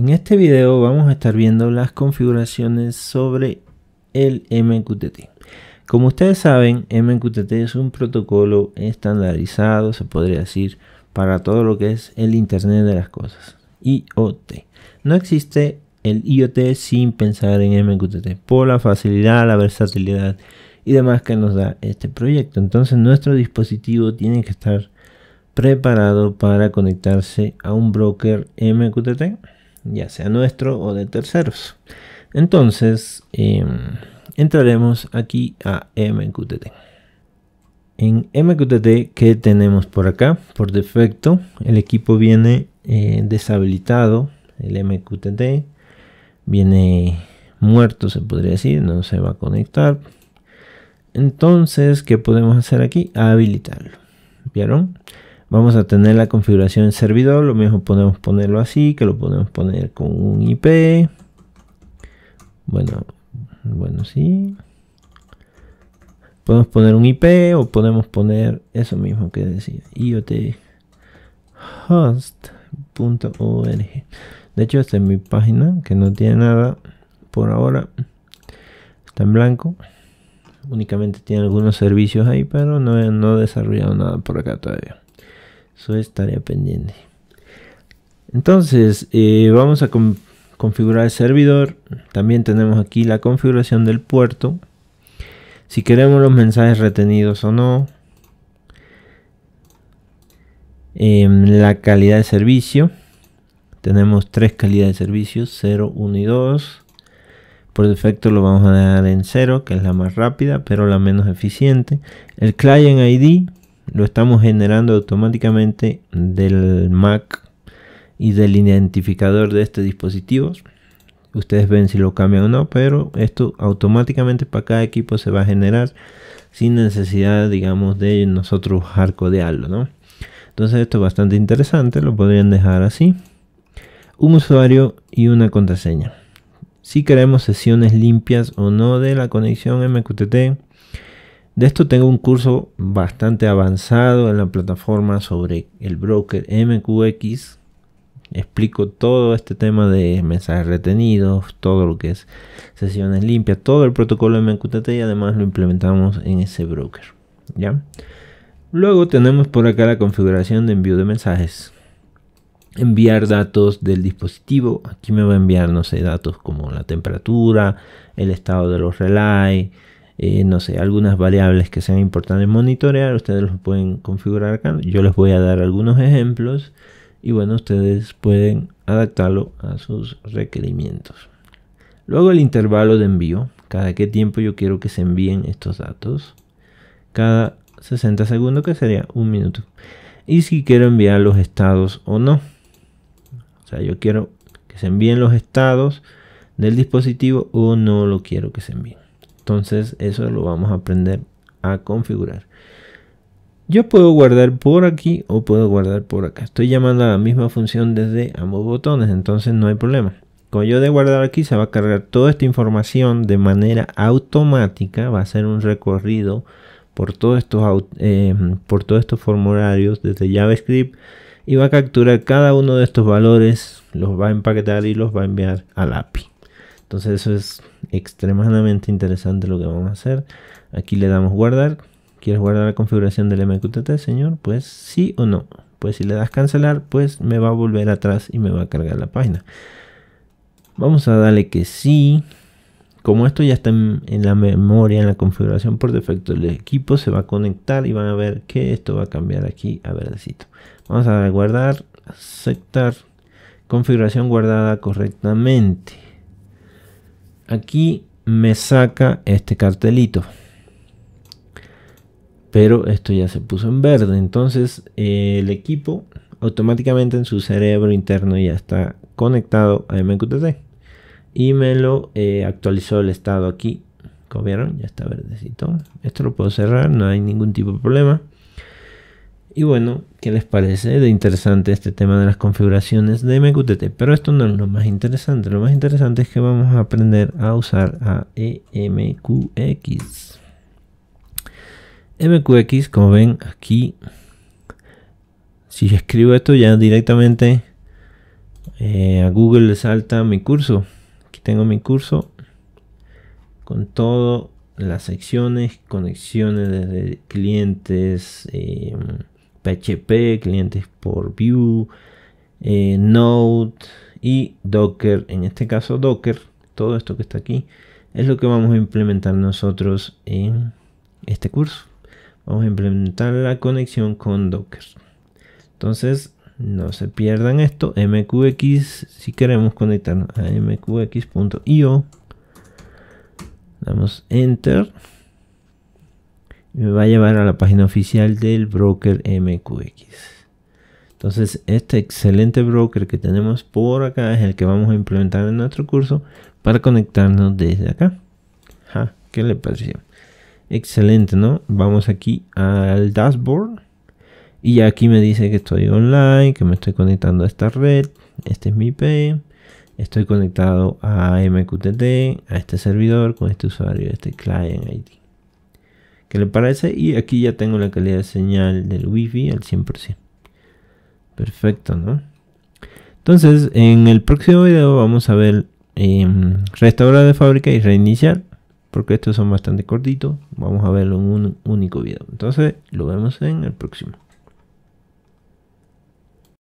En este video vamos a estar viendo las configuraciones sobre el MQTT. Como ustedes saben, MQTT es un protocolo estandarizado, se podría decir, para todo lo que es el Internet de las Cosas, IoT. No existe el IoT sin pensar en MQTT, por la facilidad, la versatilidad y demás que nos da este proyecto. Entonces nuestro dispositivo tiene que estar preparado para conectarse a un broker MQTT ya sea nuestro o de terceros. Entonces, em, entraremos aquí a MQTT. En MQTT, que tenemos por acá? Por defecto, el equipo viene eh, deshabilitado, el MQTT viene muerto, se podría decir, no se va a conectar. Entonces, ¿qué podemos hacer aquí? Habilitarlo. ¿Vieron? vamos a tener la configuración en servidor, lo mismo podemos ponerlo así, que lo podemos poner con un IP. Bueno, bueno, sí. Podemos poner un IP o podemos poner eso mismo que decía, iothost.org. De hecho, esta es mi página que no tiene nada por ahora. Está en blanco. Únicamente tiene algunos servicios ahí, pero no no he desarrollado nada por acá todavía. Eso estaría pendiente. Entonces, eh, vamos a configurar el servidor. También tenemos aquí la configuración del puerto. Si queremos los mensajes retenidos o no. Eh, la calidad de servicio. Tenemos tres calidades de servicios 0, 1 y 2. Por defecto lo vamos a dejar en 0, que es la más rápida, pero la menos eficiente. El client ID lo estamos generando automáticamente del Mac y del identificador de este dispositivo. Ustedes ven si lo cambian o no, pero esto automáticamente para cada equipo se va a generar sin necesidad, digamos, de nosotros hardcodearlo, ¿no? Entonces esto es bastante interesante, lo podrían dejar así. Un usuario y una contraseña. Si queremos sesiones limpias o no de la conexión MQTT, de esto tengo un curso bastante avanzado en la plataforma sobre el broker MQX. Explico todo este tema de mensajes retenidos, todo lo que es sesiones limpias, todo el protocolo MQTT y además lo implementamos en ese broker. ¿ya? Luego tenemos por acá la configuración de envío de mensajes. Enviar datos del dispositivo. Aquí me va a enviar, no sé, datos como la temperatura, el estado de los relays eh, no sé, algunas variables que sean importantes monitorear, ustedes los pueden configurar acá. Yo les voy a dar algunos ejemplos y bueno, ustedes pueden adaptarlo a sus requerimientos. Luego el intervalo de envío, cada qué tiempo yo quiero que se envíen estos datos. Cada 60 segundos que sería un minuto. Y si quiero enviar los estados o no. O sea, yo quiero que se envíen los estados del dispositivo o no lo quiero que se envíen. Entonces eso lo vamos a aprender a configurar. Yo puedo guardar por aquí o puedo guardar por acá. Estoy llamando a la misma función desde ambos botones, entonces no hay problema. Como yo de guardar aquí se va a cargar toda esta información de manera automática, va a ser un recorrido por todos estos, eh, por todos estos formularios desde JavaScript y va a capturar cada uno de estos valores, los va a empaquetar y los va a enviar al API. Entonces eso es extremadamente interesante lo que vamos a hacer. Aquí le damos guardar. ¿Quieres guardar la configuración del MQTT, señor? Pues sí o no. Pues si le das cancelar, pues me va a volver atrás y me va a cargar la página. Vamos a darle que sí. Como esto ya está en, la memoria, en la configuración por defecto del equipo, se va a conectar y van a ver que esto va a cambiar aquí a verdecito. Vamos a darle guardar, aceptar, configuración guardada correctamente aquí me saca este cartelito. Pero esto ya se puso en verde. Entonces eh, el equipo automáticamente en su cerebro interno ya está conectado a MQTT. Y me lo eh, actualizó el estado aquí. Como vieron, ya está verdecito. Esto lo puedo cerrar, no hay ningún tipo de problema. Y bueno, ¿qué les parece de interesante este tema de las configuraciones de MQTT? Pero esto no es lo más interesante, lo más interesante es que vamos a aprender a usar a EMQX. MQX, como ven aquí, si escribo esto ya directamente eh, a Google le salta mi curso. Aquí tengo mi curso con todas las secciones, conexiones de clientes. Em, PHP, clientes por view eh, Node y Docker. En este caso Docker, todo esto que está aquí, es lo que vamos a implementar nosotros en este curso. Vamos a implementar la conexión con Docker. Entonces, no se pierdan esto. MQX, si queremos conectarnos a mqx.io, damos enter me va a llevar a la página oficial del broker MQX. Entonces este excelente broker que tenemos por acá es el que vamos a implementar en nuestro curso para conectarnos desde acá. ¿Qué le pareció? Excelente, ¿no? Vamos aquí al dashboard y aquí me dice que estoy online, que me estoy conectando a esta red. Este es mi IP. Estoy conectado a MQTT, a este servidor con este usuario, este client ID que le parece y aquí ya tengo la calidad de señal del wifi al 100% perfecto no entonces en el próximo video vamos a ver em, restaurar de fábrica y reiniciar porque estos son bastante cortitos vamos a verlo en un único video entonces lo vemos en el próximo